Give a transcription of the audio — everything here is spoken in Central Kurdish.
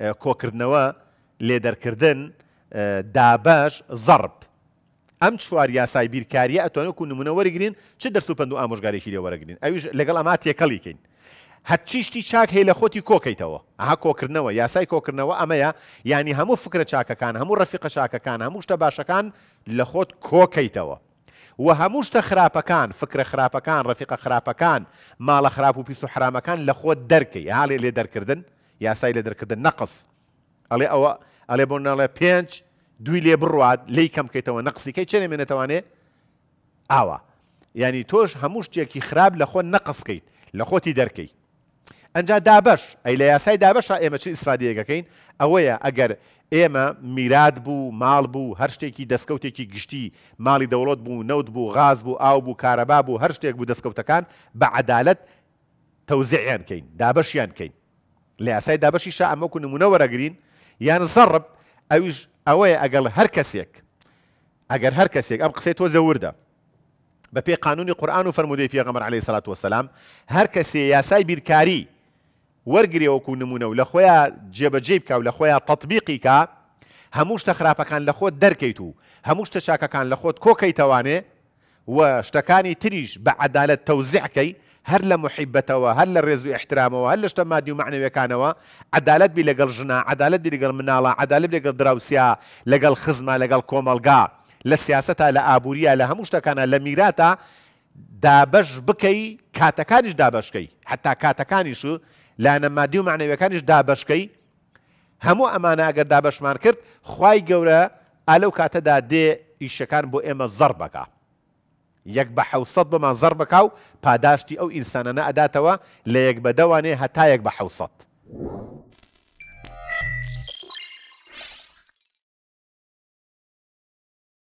کۆکردنەوە لێدەرکردن دابش زەرب ئەم چوار یاسای بیرکاریە ئەتوانک و نمونە وەرگین چ دەرس و پند و ئامۆژگارێکی لێ وەرەگرین ئەوش لەگەڵ ئەما تێکەڵیکەین هەرچی شتی چاک هەیە لە خۆتی کۆکەیتەوە ئاها کۆکردنەوە یاسای کۆکردنەوە ئەمەیە ینی هەموو فکرە چاکەکان هەموو ڕفیقە چاکەکان هەموو شتە باشەکان لە خۆت کۆکەیتەوە. و هەموو شتە خراپەکان فکرە خراپەکان ڕفیقە خراپەکان ماڵە خراپ و پیس و حرامەکان لە خۆت دەرکەی هاڵێ لێ دەرکردن یاسای لە دەرکردن نەقس ئەڵێ ئەوە ئەلێ بۆ ناڵێ پێنج دوی لێ بڕات لی کەم بکەیتەوە نەقسیکەی چێنێ مێنێتوانێ ئاوا ینی تۆش هەموو شتێکی خراپ لە خۆ نەقسکەیت لە خۆتی دەرکەی ئەجا دابش ئەی لە یاسای دابش ئێمە چی ئیسفادەکەین ئەوەیە ئەگەر ئێمە میرات بوو ماڵ بوو هەر شتێکی دەستکەوتێکی گشتی ماڵی دەوڵەت بوو نەوت بوو غاز بوو ئاو بوو کارەبا بوو هەر شتێک بوو دەستکەوتەکان بە عدالت تەوزعیان کەین دابشیان کەین لە ئاسای دابەشی شە ئەمە کوونمونە وەرەگرین یان زەڕب ئەویش ئەوەیە ئەگەڵ هەر کەسێک ئەگەر هەر کەسێک ئەم قسەی تۆ زەوردە بە پێ قانونی قورآن و فرەرمودەی پێغەمەر عليه سلات وسلام هەر کەسێ یاسای بیرکاری وەرگێوەکو نمونە و لە خۆیان جێبەجێ بکە و لە خۆیان تطببیقی کا هەموو شتە خراپەکان لە خۆت دەرکەیت و هەموو شتە چاکەکان لە خۆت کۆکەیتوانێ و شتەکانی تریش بە عدالت تەوزیعکەی هەر لە محیبەتەوە هەر لە ڕێز و احترامەوە هەر لە شتە مادی و معنەوەکانەوە عدالت بی لەگەڵ ژنا عدالت بی لەگەڵ مناڵە عدالت لەگەڵ دراوسیا لەگەڵ خزمە لەگەڵ کۆمەلگا لە سیاستە لە ئابوووریە لە هەموو شتەکانە لە میراتە دابش بکەی کاتەکانیش دابشکەی حتا کاتەکانیش و لاەنە مادی و معنەوەکانیش دابشکەی هەموو ئەمانە ئەگەر دابشمان کرد خی گەورە ئالەو کاتەدا دێ ئیشەکان بۆ ئێمە زەر بکە یەک بە حوسەت بمان زەر بکاو پاداشتی ئەو ئینسانە ئەداتەوە لە یەک بەدەوانێ هەتایەک بە حوسەت.